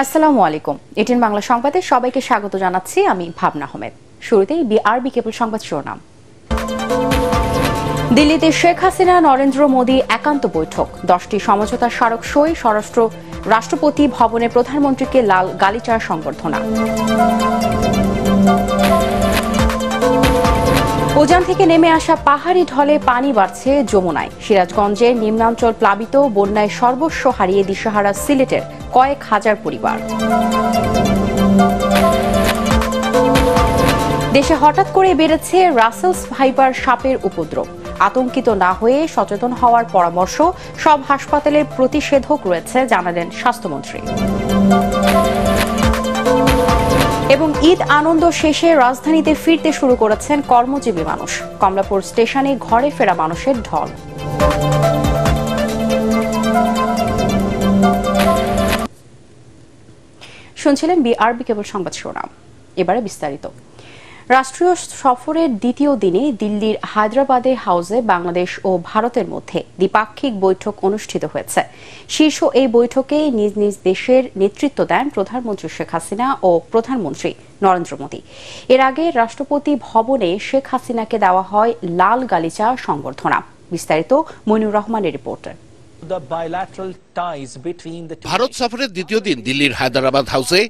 আসসালামু আলাইকুম এটিএন বাংলা সংবাদে সবাইকে স্বাগত জানাচ্ছি আমি ভাবনা আহমেদ শুরুতেই বিআরবি কেবল সংবাদ শিরোনাম দিল্লিতে শেখ হাসিনা নরেন্দ্র মোদী একান্ত বৈঠক দশটি সমঝোতা স্মারক সই স্বরাষ্ট্র রাষ্ট্রপতি ভবনে প্রধানমন্ত্রীকে লাল গালিচার সংবর্ধনা ওজান থেকে নেমে আসা পাহাড়ি ঢলে পানি বাড়ছে যমুনায় সিরাজগঞ্জের নিম্নাঞ্চল প্লাবিত বন্যায় সর্বস্ব হারিয়ে দিশাহারা সিলেটের কয়েক হাজার পরিবার দেশে হঠাৎ করে বেড়েছে রাসেলস ভাইপার সাপের উপদ্রব আতঙ্কিত না হয়ে সচেতন হওয়ার পরামর্শ সব হাসপাতালে প্রতিষেধক রয়েছে জানালেন স্বাস্থ্যমন্ত্রী এবং ঈদ আনন্দ শেষে রাজধানীতে ফিরতে শুরু করেছেন কর্মজীবী মানুষ কমলাপুর স্টেশনে ঘরে ফেরা মানুষের ঢল শুনছিলেন বিআরবি কেবল সংবাদ শিরোনাম এবারে বিস্তারিত রাষ্ট্রীয় সফরের দ্বিতীয় দিনে দিল্লির হায়দ্রাবাদে হাউসে বাংলাদেশ ও ভারতের মধ্যে দ্বিপাক্ষিক বৈঠক অনুষ্ঠিত হয়েছে শীর্ষ এই বৈঠকে নিজ নিজ দেশের নেতৃত্ব দেন প্রধানমন্ত্রী শেখ হাসিনা ও প্রধানমন্ত্রী নরেন্দ্র মোদী এর আগে রাষ্ট্রপতি ভবনে শেখ হাসিনাকে দেওয়া হয় লাল গালিচা সংবর্ধনা বিস্তারিত মনির রহমানের রিপোর্টার ভারত সফরের দ্বিতীয় দিন দিল্লির হায়দ্রাবাদ হাউসে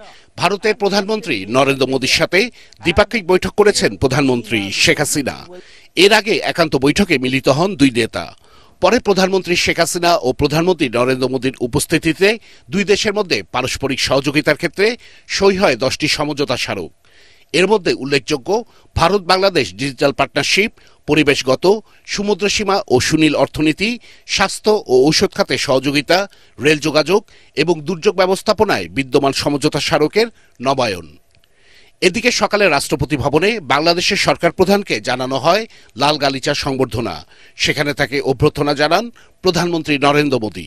ভারতের প্রধানমন্ত্রী নরেন্দ্র মোদীর সাথে দ্বিপাক্ষিক বৈঠক করেছেন প্রধানমন্ত্রী শেখ হাসিনা এর আগে একান্ত বৈঠকে মিলিত হন দুই নেতা পরে প্রধানমন্ত্রী শেখ হাসিনা ও প্রধানমন্ত্রী নরেন্দ্র মোদীর উপস্থিতিতে দুই দেশের মধ্যে পারস্পরিক সহযোগিতার ক্ষেত্রে সই হয় দশটি সমঝোতা স্মারক এর মধ্যে উল্লেখযোগ্য ভারত বাংলাদেশ ডিজিটাল পার্টনারশিপ পরিবেশগত সমুদ্রসীমা ও সুনীল অর্থনীতি স্বাস্থ্য ও ঔষধ খাতে সহযোগিতা রেল যোগাযোগ এবং দুর্যোগ ব্যবস্থাপনায় বিদ্যমান সমঝোতা স্মারকের নবায়ন এদিকে সকালে রাষ্ট্রপতি ভবনে বাংলাদেশের সরকার প্রধানকে জানানো হয় লাল গালিচা সংবর্ধনা সেখানে তাকে অভ্যর্থনা জানান প্রধানমন্ত্রী নরেন্দ্র মোদী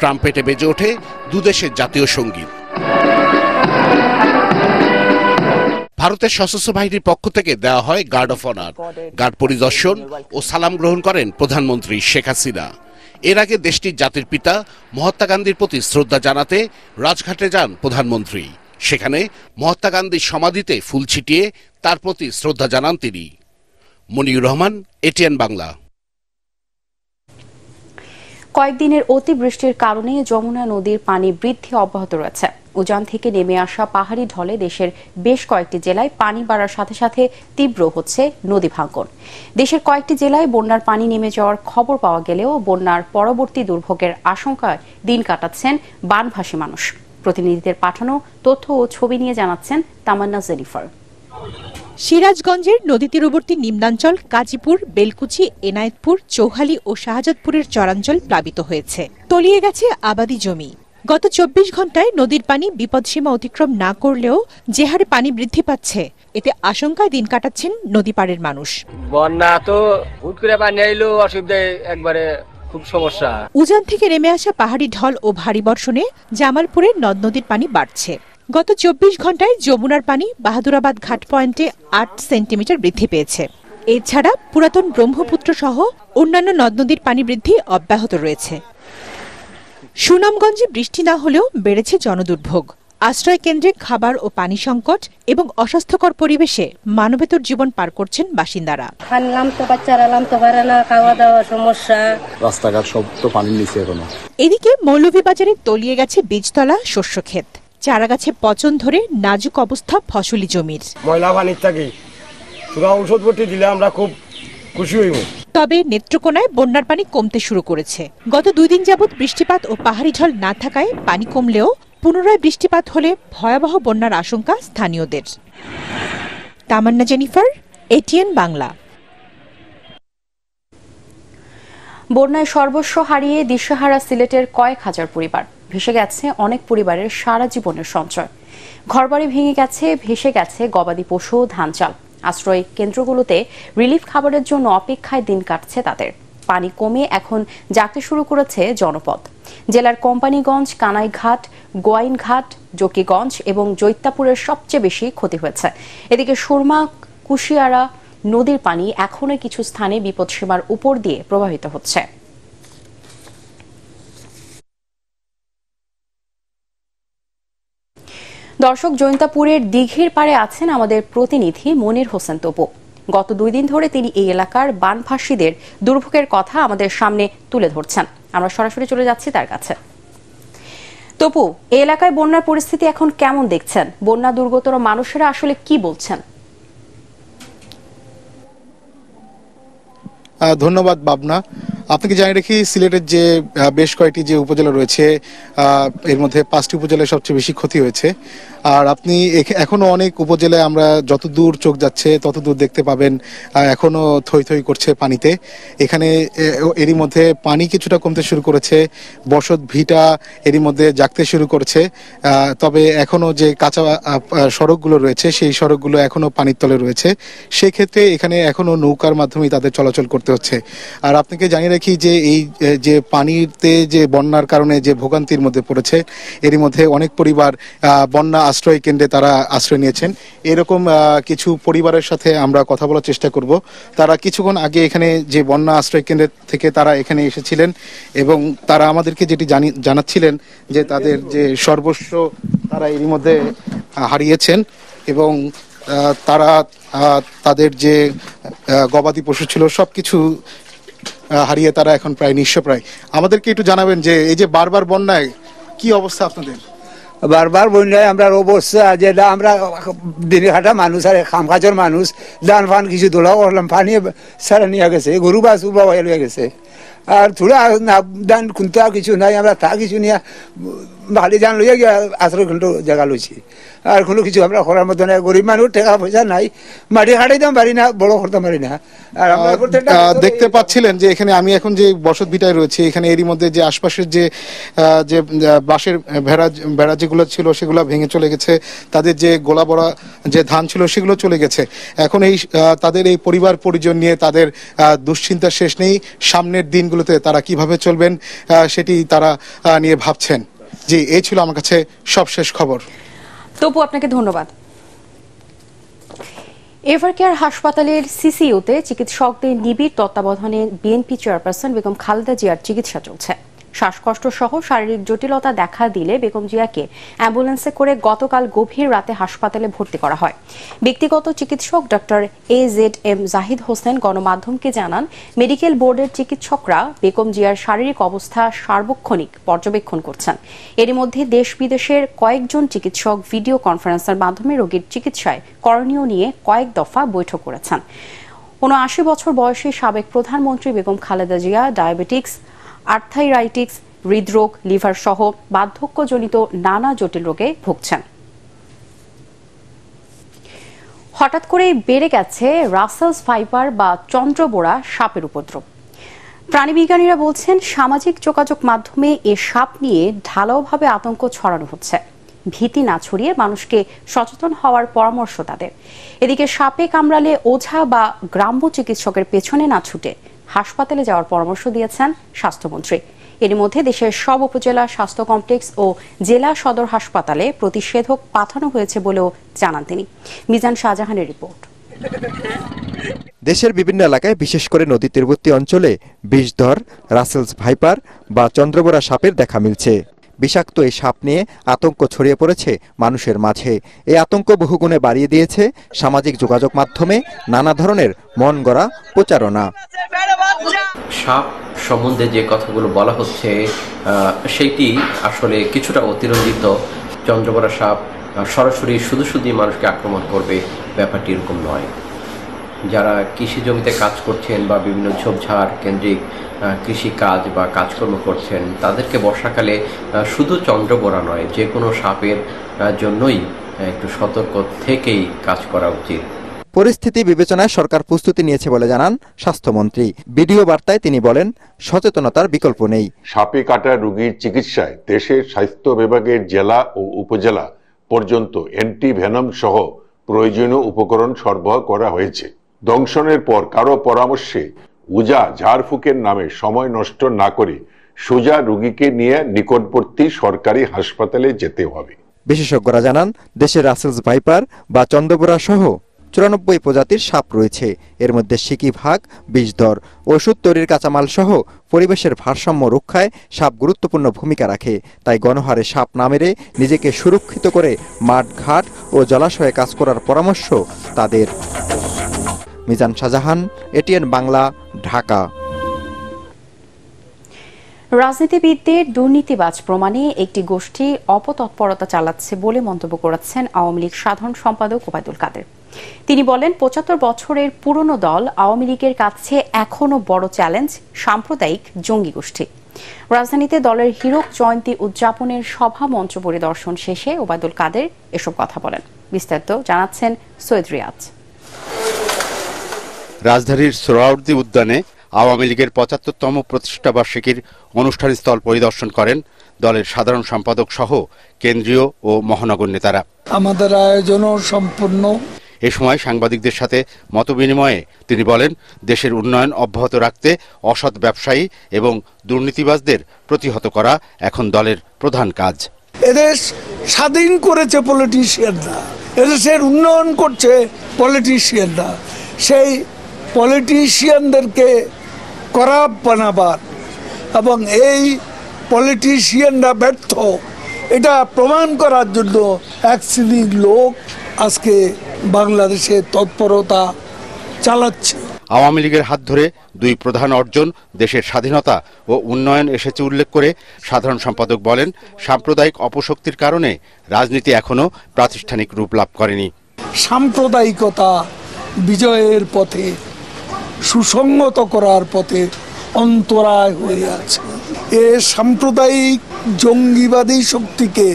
ট্রাম্পেটে বেজে ওঠে দুদেশের জাতীয় সঙ্গীত ভারতের সশস্ত্র বাহিনীর পক্ষ থেকে দেওয়া হয় গার্ড অফ অনার গার্ড পরিদর্শন ও সালাম গ্রহণ করেন প্রধানমন্ত্রী শেখ হাসিনা এর আগে দেশটির জাতির পিতা মহাত্মা গান্ধীর প্রতি শ্রদ্ধা জানাতে রাজঘাটে যান প্রধানমন্ত্রী সেখানে মহাত্মা গান্ধীর সমাধিতে ফুল ছিটিয়ে তার প্রতি শ্রদ্ধা জানান তিনি মনিউর রহমান এটিএন বাংলা কয়েকদিনের অতিবৃষ্টির কারণে যমুনা নদীর পানি বৃদ্ধি অব্যাহত রয়েছে উজান থেকে নেমে আসা পাহাড়ি ঢলে দেশের বেশ কয়েকটি জেলায় পানি বাড়ার সাথে সাথে তীব্র হচ্ছে নদী ভাঙ্গন দেশের কয়েকটি জেলায় বন্যার পানি নেমে যাওয়ার খবর পাওয়া গেলেও বন্যার পরবর্তী দুর্ভোগের আশঙ্কায় দিন কাটাচ্ছেন বানভাসী মানুষ প্রতিনিধিদের পাঠানো তথ্য ও ছবি নিয়ে জানাচ্ছেন তামান্না জেনিফার সিরাজগঞ্জের নদী তীরবর্তী নিম্নাঞ্চল কাজীপুর বেলকুচি এনায়েতপুর চৌহালি ও শাহজাদপুরের চরাঞ্চল প্লাবিত হয়েছে তলিয়ে গেছে আবাদি জমি গত চব্বিশ ঘন্টায় নদীর পানি বিপদসীমা অতিক্রম না করলেও যে হারে পানি বৃদ্ধি পাচ্ছে এতে আশঙ্কায় দিন কাটাচ্ছেন নদী পাড়ের মানুষ বন্যা তো হুট করে পানি আইলো অসুবিধায় একবারে খুব সমস্যা উজান থেকে নেমে আসা পাহাড়ি ঢল ও ভারী বর্ষণে জামালপুরে নদ নদীর পানি বাড়ছে গত চব্বিশ ঘন্টায় যমুনার পানি বাহাদুরাবাদ ঘাট পয়েন্টে আট সেন্টিমিটার বৃদ্ধি পেয়েছে এছাড়া পুরাতন ব্রহ্মপুত্র সহ অন্যান্য নদ নদীর পানি বৃদ্ধি অব্যাহত রয়েছে সুনামগঞ্জে বৃষ্টি না হলেও বেড়েছে জনদুর্ভোগ আশ্রয় কেন্দ্রে খাবার ও পানি সংকট এবং অস্বাস্থ্যকর পরিবেশে মানবেতর জীবন পার করছেন বাসিন্দারা খানলাম তো খাওয়া সমস্যা রাস্তাঘাট সব তো পানির নিচে এখনো এদিকে মৌলভীবাজারে তলিয়ে গেছে বীজতলা শস্য ক্ষেত চারাগাছে পচন ধরে নাজুক অবস্থা ফসলি জমির ময়লা পানির থাকে ওষুধ দিলে আমরা খুব তবে নেত্রকোনায় বন্যার পানি কমতে শুরু করেছে গত দুই দিন যাবৎ বৃষ্টিপাত ও পাহাড়ি ঝল না থাকায় পানি কমলেও পুনরায় বৃষ্টিপাত হলে ভয়াবহ বন্যার আশঙ্কা স্থানীয়দের তামান্না জেনিফার এটিএন বাংলা বন্যায় সর্বস্ব হারিয়ে দিশাহারা সিলেটের কয়েক হাজার পরিবার ভেসে গেছে অনেক পরিবারের সারা জীবনের সঞ্চয় ঘরবাড়ি ভেঙে গেছে ভেসে গেছে গবাদি পশু ধান চাল আশ্রয় কেন্দ্রগুলোতে রিলিফ খাবারের জন্য অপেক্ষায় দিন কাটছে তাদের পানি কমে এখন যাকে শুরু করেছে জনপদ জেলার কোম্পানিগঞ্জ কানাইঘাট গোয়াইনঘাট জকিগঞ্জ এবং জৈত্যাপুরের সবচেয়ে বেশি ক্ষতি হয়েছে এদিকে সুরমা কুশিয়ারা নদীর পানি এখনও কিছু স্থানে বিপদসীমার উপর দিয়ে প্রবাহিত হচ্ছে দর্শক জৈন্তাপুরের দিঘির পাড়ে আছেন আমাদের প্রতিনিধি মনির হোসেন তপু গত দুই দিন ধরে তিনি এই এলাকার বানভাসীদের দুর্ভোগের কথা আমাদের সামনে তুলে ধরছেন আমরা সরাসরি চলে যাচ্ছি তার কাছে তপু এই এলাকায় বন্যার পরিস্থিতি এখন কেমন দেখছেন বন্যা দুর্গতর মানুষেরা আসলে কি বলছেন ধন্যবাদ বাবনা আপনাকে জানিয়ে রাখি সিলেটের যে বেশ কয়েকটি যে উপজেলা রয়েছে এর মধ্যে পাঁচটি উপজেলায় সবচেয়ে বেশি ক্ষতি হয়েছে আর আপনি এখনো অনেক উপজেলায় আমরা যত দূর চোখ যাচ্ছে তত দূর দেখতে পাবেন এখনো থই থই করছে পানিতে এখানে এরই মধ্যে পানি কিছুটা কমতে শুরু করেছে বসত ভিটা এরই মধ্যে জাগতে শুরু করছে তবে এখনো যে কাঁচা সড়কগুলো রয়েছে সেই সড়কগুলো এখনো পানির তলে রয়েছে সেক্ষেত্রে এখানে এখনো নৌকার মাধ্যমে তাদের চলাচল করতে হচ্ছে আর আপনাকে জানিয়ে দেখি যে এই যে পানিতে যে বন্যার কারণে যে ভোগান্তির মধ্যে পড়েছে এরই মধ্যে অনেক পরিবার বন্যা আশ্রয় কেন্দ্রে তারা আশ্রয় নিয়েছেন এরকম কিছু পরিবারের সাথে আমরা কথা বলার চেষ্টা করব তারা কিছুক্ষণ আগে এখানে যে বন্যা আশ্রয় কেন্দ্রের থেকে তারা এখানে এসেছিলেন এবং তারা আমাদেরকে যেটি জানি জানাচ্ছিলেন যে তাদের যে সর্বস্ব তারা এরই মধ্যে হারিয়েছেন এবং তারা তাদের যে গবাদি পশু ছিল সব কিছু হারিয়ে তারা এখন প্রায় নিঃস্ব প্রায় আমাদেরকে একটু জানাবেন যে এই যে বারবার বন্যায় কি অবস্থা আপনাদের বারবার বন্যায় আমরা অবস্থা যে আমরা দিনে হাটা মানুষ আর খামখাচর মানুষ দান ফান কিছু দোলাও করলাম পানি সারা নিয়ে গেছে গরু বাস উবা হয়ে গেছে আর থোড়া না দান খুনতা কিছু নাই আমরা তা কিছু নিয়ে ভালো জান লইয়া গিয়া আঠারো ঘন্টা জায়গা লইছি আর কোনো কিছু আমরা করার মতো নাই গরিব মানুষ টাকা পয়সা নাই মাটি হাঁটাই দাম বাড়ি না বড় করতে পারি না আর দেখতে পাচ্ছিলেন যে এখানে আমি এখন যে বসত ভিটায় রয়েছি এখানে এরই মধ্যে যে আশপাশের যে যে বাঁশের ভেড়া ভেড়া যেগুলো ছিল সেগুলো ভেঙে চলে গেছে তাদের যে গোলা বড়া যে ধান ছিল সেগুলো চলে গেছে এখন এই তাদের এই পরিবার পরিজন নিয়ে তাদের দুশ্চিন্তা শেষ নেই সামনের দিনগুলো রাজনীতিগুলোতে তারা কিভাবে চলবেন সেটি তারা নিয়ে ভাবছেন জি এই ছিল আমার কাছে সবশেষ খবর তবু আপনাকে ধন্যবাদ এভার কেয়ার হাসপাতালের সিসিইউতে চিকিৎসকদের নিবিড় তত্ত্বাবধানে বিএনপি চেয়ারপারসন বেগম খালেদা জিয়ার চিকিৎসা চলছে শ্বাসকষ্ট সহ শারীরিক জটিলতা দেখা দিলে বেগম জিয়াকে অ্যাম্বুলেন্সে করে গতকাল গভীর রাতে হাসপাতালে ভর্তি করা হয় ব্যক্তিগত চিকিৎসক doctor A Z M Zahid Hossain গণমাধ্যমকে জানান মেডিকেল বোর্ডের চিকিৎসকরা বেগম জিয়ার শারীরিক অবস্থা সার্বক্ষণিক পর্যবেক্ষণ করছেন এর মধ্যে দেশ বিদেশের কয়েকজন চিকিৎসক ভিডিও কনফারেন্সের মাধ্যমে রোগীর চিকিৎসায় করণীয় নিয়ে কয়েক দফা বৈঠক করেছেন উনআশি বছর বয়সী সাবেক প্রধানমন্ত্রী বেগম খালেদা জিয়া ডায়াবেটিক্স আর্থাইরাইটিক্স হৃদরোগ লিভার সহ বার্ধক্যজনিত নানা জটিল রোগে ভুগছেন হঠাৎ করেই বেড়ে গেছে রাসেলস ফাইবার বা চন্দ্রবোড়া সাপের উপদ্রব প্রাণীবিজ্ঞানীরা বলছেন সামাজিক যোগাযোগ মাধ্যমে এ সাপ নিয়ে ঢালাওভাবে আতঙ্ক ছড়ানো হচ্ছে ভীতি না ছড়িয়ে মানুষকে সচেতন হওয়ার পরামর্শ তাদের এদিকে সাপে কামড়ালে ওঝা বা গ্রাম্য চিকিৎসকের পেছনে না ছুটে হাসপাতালে যাওয়ার পরামর্শ দিয়েছেন স্বাস্থ্যমন্ত্রী এর মধ্যে দেশের সব উপজেলা স্বাস্থ্য কমপ্লেক্স ও জেলা সদর হাসপাতালে প্রতিষেধক পাঠানো হয়েছে বলেও জানান তিনি মিজান শাহজাহানের রিপোর্ট দেশের বিভিন্ন এলাকায় বিশেষ করে নদী তীরবর্তী অঞ্চলে বিষধর রাসেলস ভাইপার বা চন্দ্রবোরা সাপের দেখা মিলছে বিষাক্ত এই সাপ নিয়ে আতঙ্ক ছড়িয়ে পড়েছে মানুষের মাঝে এই আতঙ্ক বহুগুণে বাড়িয়ে দিয়েছে সামাজিক যোগাযোগ মাধ্যমে নানা ধরনের মন গড়া প্রচারণা সাপ সম্বন্ধে যে কথাগুলো বলা হচ্ছে সেটি আসলে কিছুটা অতিরঞ্জিত চন্দ্রপড়া সাপ সরাসরি শুধু শুধুই মানুষকে আক্রমণ করবে ব্যাপারটি এরকম নয় যারা কৃষি জমিতে কাজ করছেন বা বিভিন্ন ঝোপঝাড় কেন্দ্রিক কৃষি কাজ বা কাজকর্ম করছেন তাদেরকে বর্ষাকালে শুধু চন্দ্রবোরা নয় যে কোনো সাপের জন্যই একটু সতর্ক থেকেই কাজ করা উচিত পরিস্থিতি বিবেচনায় সরকার প্রস্তুতি নিয়েছে বলে জানান স্বাস্থ্যমন্ত্রী ভিডিও বার্তায় তিনি বলেন সচেতনতার বিকল্প নেই সাপে কাটা রোগীর চিকিৎসায় দেশের স্বাস্থ্য বিভাগের জেলা ও উপজেলা পর্যন্ত অ্যান্টি ভেনম সহ প্রয়োজনীয় উপকরণ সরবরাহ করা হয়েছে দংশনের পর কারো পরামর্শে উজা ঝাড়ফুকের নামে সময় নষ্ট না করে সোজা রোগীকে নিয়ে নিকটবর্তী সরকারি হাসপাতালে যেতে হবে বিশেষজ্ঞরা জানান দেশের রাসেলস ভাইপার বা চন্দ্রপুরা সহ চুরানব্বই প্রজাতির সাপ রয়েছে এর মধ্যে সিকি ভাগ বিষধর ওষুধ তৈরির কাঁচামাল সহ পরিবেশের ভারসাম্য রক্ষায় সাপ গুরুত্বপূর্ণ ভূমিকা রাখে তাই গণহারে সাপ না মেরে নিজেকে সুরক্ষিত করে মাঠঘাট ও জলাশয়ে কাজ করার পরামর্শ তাদের মিজান শাহজাহান এটিএন বাংলা ঢাকা রাজনীতিবিদদের দুর্নীতিবাজ প্রমাণে একটি গোষ্ঠী অপতৎপরতা চালাচ্ছে বলে মন্তব্য করেছেন আওয়ামী লীগ সাধারণ সম্পাদক ওবায়দুল কাদের তিনি বলেন পঁচাত্তর বছরের পুরনো দল আওয়ামী লীগের কাছে এখনও বড় চ্যালেঞ্জ সাম্প্রদায়িক জঙ্গি গোষ্ঠী রাজধানীতে দলের হীরক জয়ন্তী উদযাপনের সভা মঞ্চ পরিদর্শন শেষে ওবায়দুল কাদের এসব কথা বলেন বিস্তারিত জানাচ্ছেন সৈয়দ রিয়াজ রাজধানীর সোহরাওয়ার্দী উদ্যানে আওয়ামী লীগের পঁচাত্তরতম প্রতিষ্ঠাবার্ষিকীর অনুষ্ঠানস্থল পরিদর্শন করেন দলের সাধারণ সম্পাদক সহ কেন্দ্রীয় ও মহানগর নেতারা আমাদের আয়োজনও সম্পূর্ণ এ সময় সাংবাদিকদের সাথে মতবিনিময়ে তিনি বলেন দেশের উন্নয়ন অব্যাহত রাখতে অসৎ ব্যবসায়ী এবং দুর্নীতিবাজদের প্রতিহত করা এখন দলের প্রধান কাজ এদেশ স্বাধীন করেছে পলিটিশিয়ানরা এদেশের উন্নয়ন করছে পলিটিশিয়ানরা সেই পলিটিশিয়ানদেরকে করাপ বানাবার এবং এই পলিটিশিয়ানরা ব্যর্থ এটা প্রমাণ করার জন্য এক শ্রেণীর লোক আজকে বাংলাদেশে তৎপরতা চালাচ্ছে আওয়ামী লীগের হাত ধরে দুই প্রধান অর্জন দেশের স্বাধীনতা ও উন্নয়ন এসেছে উল্লেখ করে সাধারণ সম্পাদক বলেন সাম্প্রদায়িক অপশক্তির কারণে রাজনীতি এখনও প্রাতিষ্ঠানিক রূপ লাভ করেনি সাম্প্রদায়িকতা বিজয়ের পথে সুসংগত করার পথে অন্তরায় হয়ে আছে এ সাম্প্রদায়িক জঙ্গিবাদী শক্তিকে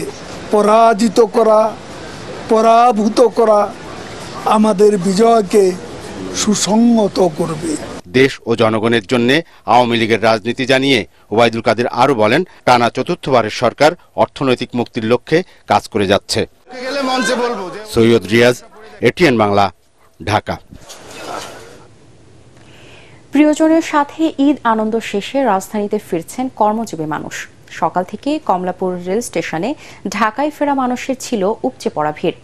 পরাজিত করা পরাভূত করা আমাদের বিজয়কে সুসংগত করবে দেশ ও জনগণের জন্য আওয়ামী লীগের রাজনীতি জানিয়ে ওবায়দুল কাদের আরও বলেন টানা চতুর্থবারের সরকার অর্থনৈতিক মুক্তির লক্ষ্যে কাজ করে যাচ্ছে সৈয়দ রিয়াজ এটিএন বাংলা ঢাকা প্রিয়জনের সাথে ঈদ আনন্দ শেষে রাজধানীতে ফিরছেন কর্মজীবী মানুষ সকাল থেকে কমলাপুর রেল স্টেশনে ঢাকায় ফেরা মানুষের ছিল উপচে পড়া ভিড়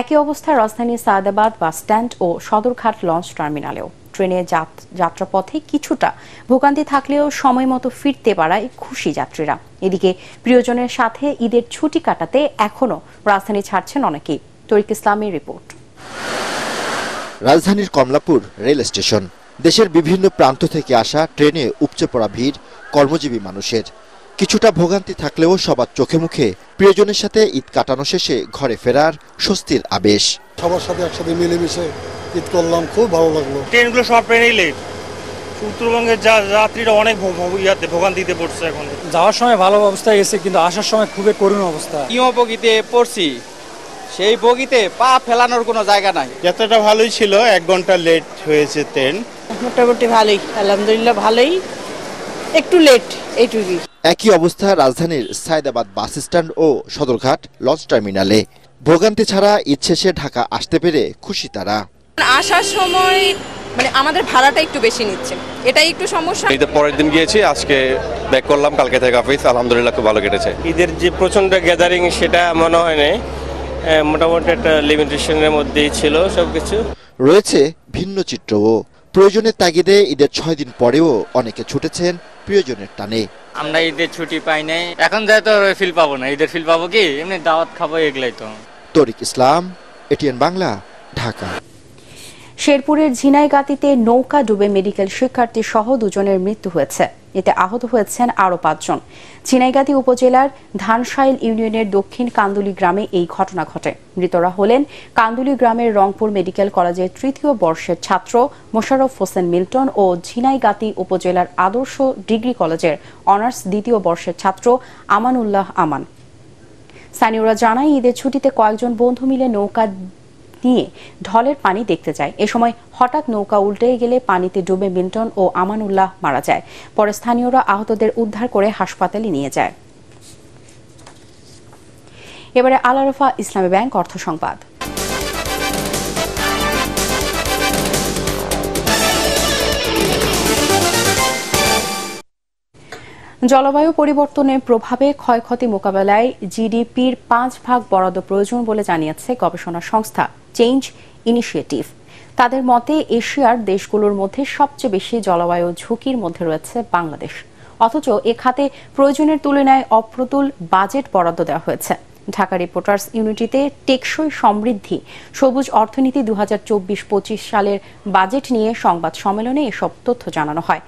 একই অবস্থায় রাজধানীর সায়দাবাদ বাস স্ট্যান্ড ও সদরঘাট লঞ্চ টার্মিনালেও ট্রেনে যাত্রাপথে কিছুটা ভোগান্তি থাকলেও সময় মতো ফিরতে পারায় খুশি যাত্রীরা এদিকে প্রিয়জনের সাথে ঈদের ছুটি কাটাতে এখনও রাজধানী ছাড়ছেন অনেকেই তরিক ইসলামের রিপোর্ট রাজধানীর কমলাপুর রেল স্টেশন দেশের বিভিন্ন প্রান্ত থেকে আসা ট্রেনে উপচে পড়া ভিড় কর্মজীবী মানুষের কিছুটা ভোগান্তি থাকলেও সবার চোখে মুখে প্রিয়জনের সাথে ঈদ কাটানো শেষে ঘরে ফেরার স্বস্তির আবেশ সবার সাথে একসাথে মিলেমিশে ঈদ করলাম খুব ভালো লাগলো ট্রেনগুলো সব ট্রেনেই লেট উত্তরবঙ্গের যা যাত্রীরা অনেক ইয়াতে ভোগান্তিতে পড়ছে এখন যাওয়ার সময় ভালো অবস্থায় গেছে কিন্তু আসার সময় খুবই করুণ অবস্থা কি অপকিতে পড়ছি সেই বগিতে পা ফেলানোর কোনো জায়গা নাই যাত্রাটা ভালোই ছিল এক ঘন্টা লেট হয়েছে ট্রেন মোটামুটি ভালোই আলহামদুলিল্লাহ ভালোই একটু লেট এইটুকুই একই অবস্থা রাজধানীর সায়দাবাদ বাস স্ট্যান্ড ও সদরঘাট লঞ্চ টার্মিনালে ভোগান্তি ছাড়া ইচ্ছে সে ঢাকা আসতে পেরে খুশি তারা আসার সময় মানে আমাদের ভাড়াটা একটু বেশি নিচ্ছে এটাই একটু সমস্যা ঈদের পরের দিন গিয়েছি আজকে ব্যাক করলাম কালকে থেকে অফিস আলহামদুলিল্লাহ খুব ভালো কেটেছে ঈদের যে প্রচন্ড গ্যাদারিং সেটা মনে হয় না হ্যাঁ, মোটামুটি একটা লিমিটেশনের মধ্যেই ছিল সবকিছু রয়েছে ভিন্ন চিত্রও প্রয়োজনের তাগিদে ঈদের ছয় দিন পরেও অনেকে ছুটেছেন প্রিয়জনের টানে আমরা ঈদের ছুটি পাই নাই এখন যাই তো ফিল পাবো না ঈদের ফিল পাবো কি এমনি দাওয়াত খাবো এগুলাই তো তরিক ইসলাম এটিএন বাংলা ঢাকা শেরপুরের ঝিনাইগাতিতে নৌকা ডুবে মেডিকেল শিক্ষার্থী সহ দুজনের মৃত্যু হয়েছে এতে আহত হয়েছেন আরও পাঁচজন ঝিনাইগাতি উপজেলার ধানশাইল ইউনিয়নের দক্ষিণ কান্দুলি গ্রামে এই ঘটনা ঘটে মৃতরা হলেন কান্দুলি গ্রামের রংপুর মেডিকেল কলেজের তৃতীয় বর্ষের ছাত্র মোশারফ হোসেন মিল্টন ও ঝিনাইগাতি উপজেলার আদর্শ ডিগ্রি কলেজের অনার্স দ্বিতীয় বর্ষের ছাত্র আমানুল্লাহ আমান স্থানীয়রা জানায় ঈদের ছুটিতে কয়েকজন বন্ধু মিলে নৌকা নিয়ে ঢলের পানি দেখতে যায় এ সময় হঠাৎ নৌকা উল্টে গেলে পানিতে ডুবে মিল্টন ও আমানুল্লাহ মারা যায় পরে স্থানীয়রা আহতদের উদ্ধার করে হাসপাতালে নিয়ে যায় এবারে আলারফা ইসলামী ব্যাংক অর্থ সংবাদ জলবায়ু পরিবর্তনের প্রভাবে ক্ষয়ক্ষতি মোকাবেলায় জিডিপির পাঁচ ভাগ বরাদ্দ প্রয়োজন বলে জানিয়েছে গবেষণা সংস্থা চেঞ্জ ইনিশিয়েটিভ তাদের মতে এশিয়ার দেশগুলোর মধ্যে সবচেয়ে বেশি জলবায়ু ঝুঁকির মধ্যে রয়েছে বাংলাদেশ অথচ এ খাতে প্রয়োজনের তুলনায় অপ্রতুল বাজেট বরাদ্দ দেওয়া হয়েছে ঢাকা রিপোর্টার্স ইউনিটিতে টেকসই সমৃদ্ধি সবুজ অর্থনীতি দু হাজার সালের বাজেট নিয়ে সংবাদ সম্মেলনে এসব তথ্য জানানো হয়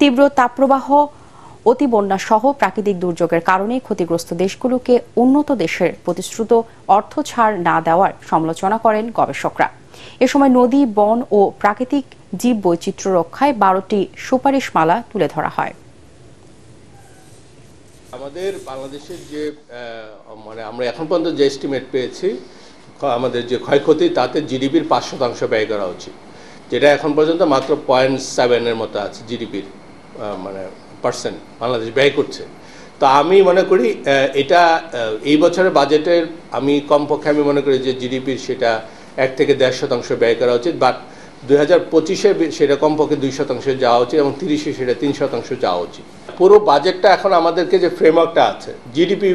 তীব্র তাপপ্রবাহ অতি বন্যা সহ প্রাকৃতিক দুর্যোগের কারণে ক্ষতিগ্রস্ত দেশগুলোকে উন্নত দেশের প্রতিশ্রুত অর্থ ছাড় না দেওয়ার সমালোচনা করেন গবেষকরা এ সময় নদী বন ও প্রাকৃতিক জীব বৈচিত্র্য রক্ষায় বারোটি সুপারিশমালা তুলে ধরা হয় আমাদের বাংলাদেশের যে মানে আমরা এখন পর্যন্ত যে এস্টিমেট পেয়েছি আমাদের যে ক্ষয়ক্ষতি তাতে জিডিপির পাঁচ শতাংশ ব্যয় করা উচিত যেটা এখন পর্যন্ত মাত্র পয়েন্ট সেভেনের মতো আছে জিডিপির মানে পার্সেন্ট বাংলাদেশ ব্যয় করছে তো আমি মনে করি এটা এই বছরের বাজেটের আমি কমপক্ষে আমি মনে করি যে জিডিপির সেটা এক থেকে দেড় শতাংশ ব্যয় করা উচিত বাট দুই হাজার পঁচিশে সেটা কমপক্ষে দুই শতাংশ যাওয়া উচিত এবং তিরিশে সেটা তিন শতাংশ যাওয়া উচিত পুরো বাজেটটা এখন আমাদেরকে যে ফ্রেমওয়ার্কটা আছে জিডিপি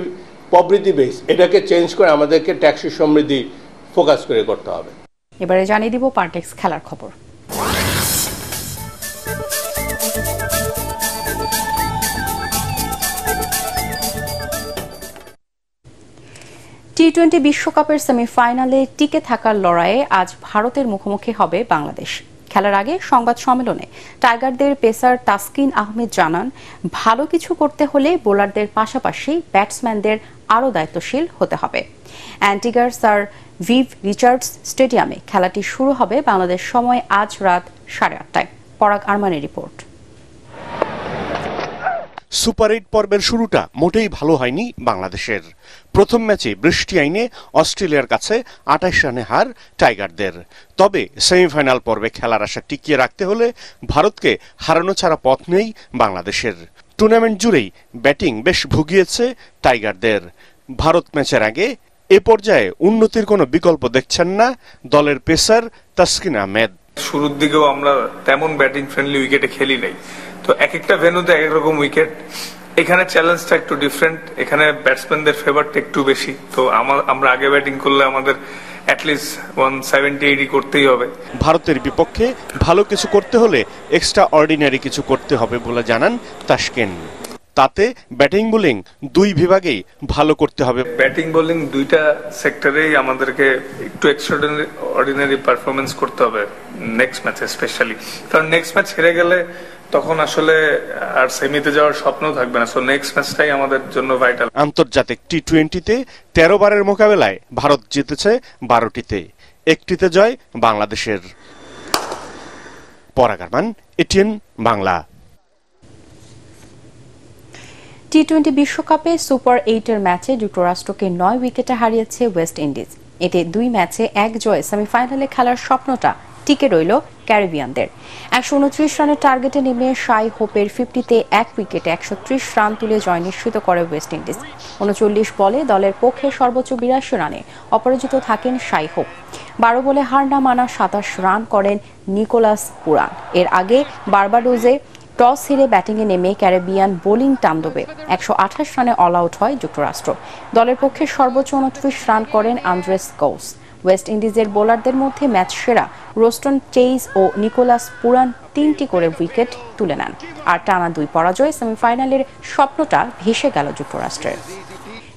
প্রবৃদ্ধি বেস এটাকে চেঞ্জ করে আমাদেরকে ট্যাক্সি সমৃদ্ধি ফোকাস করে করতে হবে এবারে জানিয়ে দিব পার্টেক্স খেলার খবর টি টোয়েন্টি বিশ্বকাপের সেমিফাইনালে টিকে থাকার লড়াইয়ে আজ ভারতের মুখোমুখি হবে বাংলাদেশ খেলার আগে সংবাদ সম্মেলনে টাইগারদের পেসার তাসকিন আহমেদ জানান ভালো কিছু করতে হলে বোলারদের পাশাপাশি ব্যাটসম্যানদের আরও দায়িত্বশীল হতে হবে অ্যান্টিগার স্যার ভিভ রিচার্ডস স্টেডিয়ামে খেলাটি শুরু হবে বাংলাদেশ সময় আজ রাত সাড়ে আটটায় পরাগ আরমানের রিপোর্ট সুপার এইট পর্বের শুরুটা মোটেই ভালো হয়নি বাংলাদেশের প্রথম ম্যাচে বৃষ্টি আইনে অস্ট্রেলিয়ার কাছে আঠাশ রানে হার টাইগারদের তবে সেমিফাইনাল পর্বে খেলার আশা টিকিয়ে রাখতে হলে ভারতকে হারানো ছাড়া পথ নেই বাংলাদেশের টুর্নামেন্ট জুড়েই ব্যাটিং বেশ ভুগিয়েছে টাইগারদের ভারত ম্যাচের আগে এ পর্যায়ে উন্নতির কোনো বিকল্প দেখছেন না দলের পেসার তাসকিন আহমেদ শুরুর দিকেও আমরা তেমন ব্যাটিং ফ্রেন্ডলি উইকেটে খেলি নাই তো এক একটা ভেনুতে এক রকম উইকেট এখানে চ্যালেঞ্জটা একটু ডিফারেন্ট এখানে ব্যাটসম্যানদের ফেভারটা একটু বেশি তো আমরা আগে ব্যাটিং করলে আমাদের অ্যাটলিস্ট ওয়ান সেভেন্টি করতেই হবে ভারতের বিপক্ষে ভালো কিছু করতে হলে এক্সট্রা অর্ডিনারি কিছু করতে হবে বলে জানান তাস্কেন তাতে ব্যাটিং বোলিং দুই বিভাগেই ভালো করতে হবে ব্যাটিং বোলিং দুইটা সেক্টরেই আমাদেরকে একটু এক্সট্রা অর্ডিনারি পারফরমেন্স করতে হবে নেক্সট ম্যাচে স্পেশালি কারণ নেক্সট ম্যাচ হেরে গেলে তখন আসলে আর সেমিতে যাওয়ার স্বপ্ন থাকবে না সো নেক্সট ম্যাচটাই আমাদের জন্য ভাইটাল আন্তর্জাতিক টি টোয়েন্টিতে তেরো বারের মোকাবেলায় ভারত জিতেছে বারোটিতে একটিতে জয় বাংলাদেশের পরাগারমান এটিএন বাংলা টি টোয়েন্টি বিশ্বকাপে সুপার এইটের ম্যাচে যুক্তরাষ্ট্রকে নয় উইকেটে হারিয়েছে ওয়েস্ট ইন্ডিজ এতে দুই ম্যাচে এক জয় সেমিফাইনালে খেলার স্বপ্নটা টিকে রইল ক্যারিবিয়ানদের একশো উনত্রিশ রানের টার্গেটে নেমে সাই হোপের ফিফটিতে এক উইকেটে একশো ত্রিশ রান তুলে জয় নিশ্চিত করে ওয়েস্ট ইন্ডিজ উনচল্লিশ বলে দলের পক্ষে সর্বোচ্চ বিরাশি রানে অপরাজিত থাকেন সাই হোপ বারো বলে হার না মানা সাতাশ রান করেন নিকোলাস পুরান এর আগে বার্বাডোজে টস হেরে ব্যাটিংয়ে নেমে ক্যারেবিয়ান বোলিং দেবে একশো আঠাশ রানে অল আউট হয় যুক্তরাষ্ট্র দলের পক্ষে সর্বোচ্চ উনত্রিশ রান করেন আন্দ্রেস কৌস ওয়েস্ট ইন্ডিজের বোলারদের মধ্যে ম্যাচ সেরা রোস্টন চেইস ও নিকোলাস পুরান তিনটি করে উইকেট তুলে নেন আর টানা দুই পরাজয় সেমিফাইনালের স্বপ্নটা ভেসে গেল যুক্তরাষ্ট্রের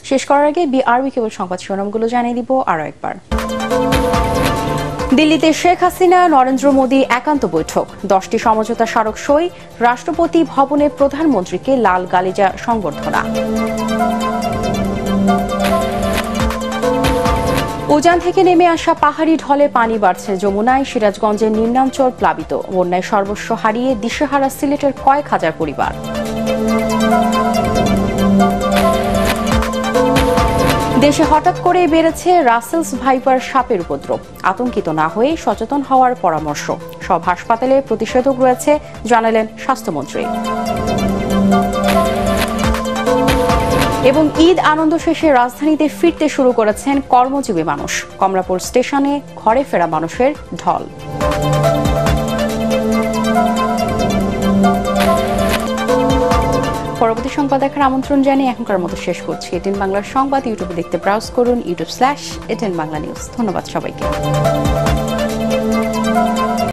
শেষ করার আগে বিআরবি কেবল সংবাদ শিরোনামগুলো জানিয়ে দিব আরও একবার দিল্লিতে শেখ হাসিনা নরেন্দ্র মোদী একান্ত বৈঠক দশটি সমঝোতা স্মারক সই রাষ্ট্রপতি ভবনে প্রধানমন্ত্রীকে লাল গালিজা সংবর্ধনা উজান থেকে নেমে আসা পাহাড়ি ঢলে পানি বাড়ছে যমুনায় সিরাজগঞ্জের নিম্নাঞ্চল প্লাবিত বন্যায় সর্বস্ব হারিয়ে দিশেহারা সিলেটের কয়েক হাজার পরিবার দেশে হঠাৎ করেই বেড়েছে রাসেলস ভাইপার সাপের উপদ্রব আতঙ্কিত না হয়ে সচেতন হওয়ার পরামর্শ সব হাসপাতালে প্রতিষেধক রয়েছে জানালেন স্বাস্থ্যমন্ত্রী এবং ঈদ আনন্দ শেষে রাজধানীতে ফিরতে শুরু করেছেন কর্মজীবী মানুষ কমলাপুর স্টেশনে ঘরে ফেরা মানুষের ঢল পরবর্তী সংবাদ দেখার আমন্ত্রণ জানিয়ে এখনকার মতো শেষ করছি এটেন বাংলার সংবাদ ইউটিউবে দেখতে ব্রাউজ করুন YouTube slash ATN Bangla news ধন্যবাদ সবাইকে